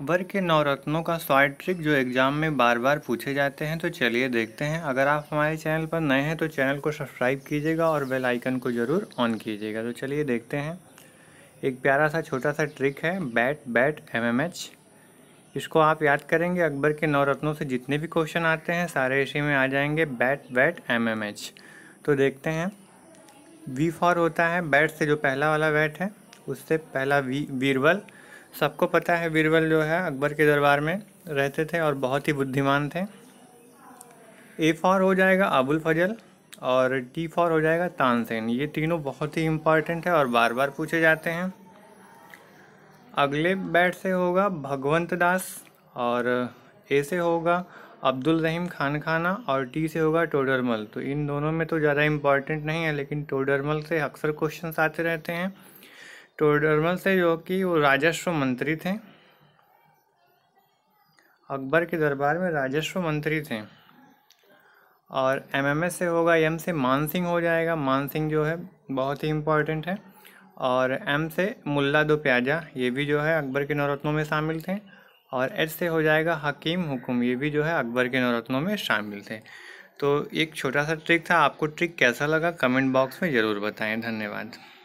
अकबर के नवरत्नों का स्वाइट ट्रिक जो एग्ज़ाम में बार बार पूछे जाते हैं तो चलिए देखते हैं अगर आप हमारे चैनल पर नए हैं तो चैनल को सब्सक्राइब कीजिएगा और बेल आइकन को ज़रूर ऑन कीजिएगा तो चलिए देखते हैं एक प्यारा सा छोटा सा ट्रिक है बैट बैट एमएमएच इसको आप याद करेंगे अकबर के नवरत्नों से जितने भी क्वेश्चन आते हैं सारे इसी में आ जाएंगे बैट बैट एम तो देखते हैं वी फॉर होता है बैट से जो पहला वाला बैट है उससे पहला वी वीरबल सबको पता है बीरबल जो है अकबर के दरबार में रहते थे और बहुत ही बुद्धिमान थे ए फॉर हो जाएगा अबुल फजल और टी फॉर हो जाएगा तानसेन ये तीनों बहुत ही इम्पॉर्टेंट है और बार बार पूछे जाते हैं अगले बैट से होगा भगवंत दास और ए से होगा अब्दुल रहीम खान खाना और टी से होगा टोडरमल तो इन दोनों में तो ज़्यादा इम्पॉर्टेंट नहीं है लेकिन टोडरमल से अक्सर क्वेश्चन आते रहते हैं टोडरमल थे जो कि वो राजस्व मंत्री थे अकबर के दरबार में राजस्व मंत्री थे और एमएमएस से होगा एम से मानसिंह हो जाएगा मानसिंह जो है बहुत ही इम्पॉर्टेंट है और एम से मुल्ला दो प्याजा ये भी जो है अकबर के नवरत्नों में शामिल थे और एच से हो जाएगा हकीम हुकुम ये भी जो है अकबर के नवरत्नों में शामिल थे तो एक छोटा सा ट्रिक था आपको ट्रिक कैसा लगा कमेंट बॉक्स में ज़रूर बताएं धन्यवाद